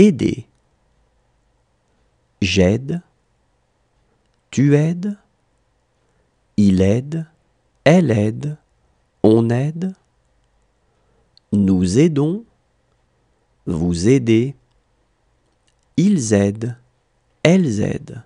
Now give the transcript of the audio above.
Aider. J'aide. Tu aides. Il aide. Elle aide. On aide. Nous aidons. Vous aidez. Ils aident. Elles aident.